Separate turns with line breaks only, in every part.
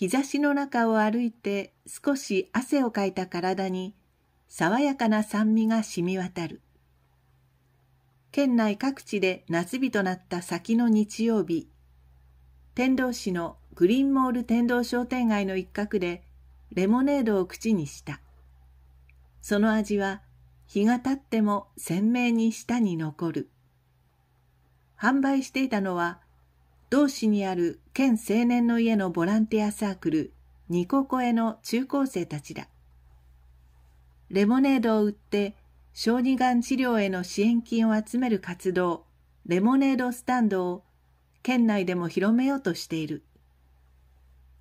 日差しの中を歩いて少し汗をかいた体に爽やかな酸味が染み渡る。県内各地で夏日となった先の日曜日、天童市のグリーンモール天童商店街の一角でレモネードを口にした。その味は日が経っても鮮明に舌に残る。販売していたのは同市にある県青年の家のボランティアサークル、ニココエの中高生たちだ。レモネードを売って、小児がん治療への支援金を集める活動、レモネードスタンドを県内でも広めようとしている。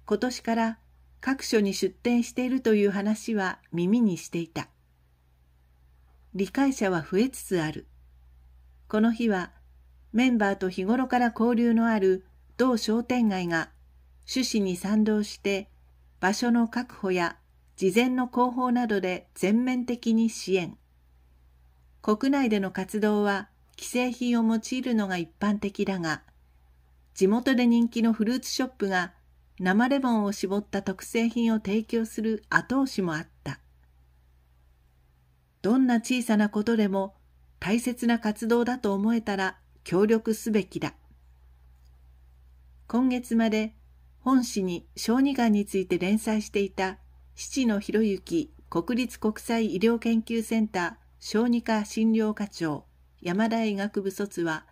今年から各所に出店しているという話は耳にしていた。理解者は増えつつある。この日はメンバーと日頃から交流のある同商店街が趣旨に賛同して場所の確保や事前の広報などで全面的に支援。国内での活動は既製品を用いるのが一般的だが、地元で人気のフルーツショップが生レモンを絞った特製品を提供する後押しもあった。どんな小さなことでも大切な活動だと思えたら協力すべきだ。今月まで本誌に小児がんについて連載していた七野博之国立国際医療研究センター小児科診療課長山田医学部卒は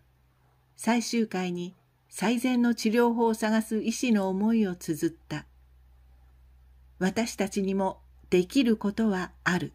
最終回に最善の治療法を探す医師の思いを綴った。私たちにもできることはある。